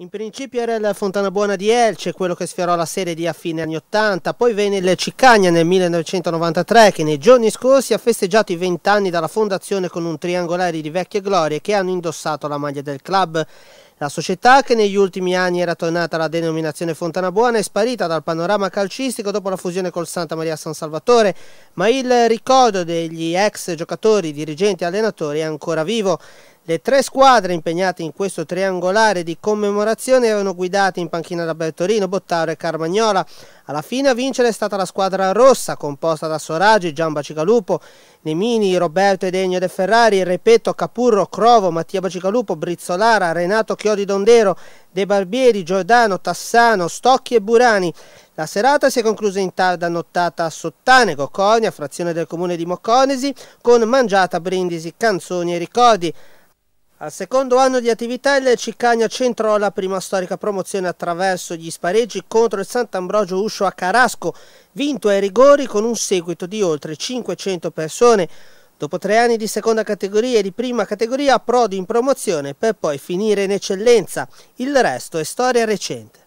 In principio era il Fontana Buona di Elce, quello che sfiorò la serie D a fine anni 80, poi venne il Ciccagna nel 1993 che nei giorni scorsi ha festeggiato i vent'anni dalla fondazione con un triangolare di vecchie glorie che hanno indossato la maglia del club. La società, che negli ultimi anni era tornata alla denominazione Fontana Buona è sparita dal panorama calcistico dopo la fusione col Santa Maria San Salvatore, ma il ricordo degli ex giocatori, dirigenti e allenatori è ancora vivo. Le tre squadre impegnate in questo triangolare di commemorazione erano guidate in panchina da Bertolino, Bottaro e Carmagnola. Alla fine a vincere è stata la squadra rossa, composta da Soragi, Gian Bacigalupo, Nemini, Roberto Edegno De Ferrari, Repetto, Capurro, Crovo, Mattia Bacigalupo, Brizzolara, Renato Chiodini, Chiodi Dondero, De Barbieri, Giordano, Tassano, Stocchi e Burani. La serata si è conclusa in tarda nottata a Sottane, Cornia, frazione del comune di Mocconesi, con mangiata, brindisi, canzoni e ricordi. Al secondo anno di attività il Ciccagna centrò la prima storica promozione attraverso gli spareggi contro il Sant'Ambrogio Uscio a Carasco, vinto ai rigori con un seguito di oltre 500 persone. Dopo tre anni di seconda categoria e di prima categoria Prodi in promozione per poi finire in eccellenza. Il resto è storia recente.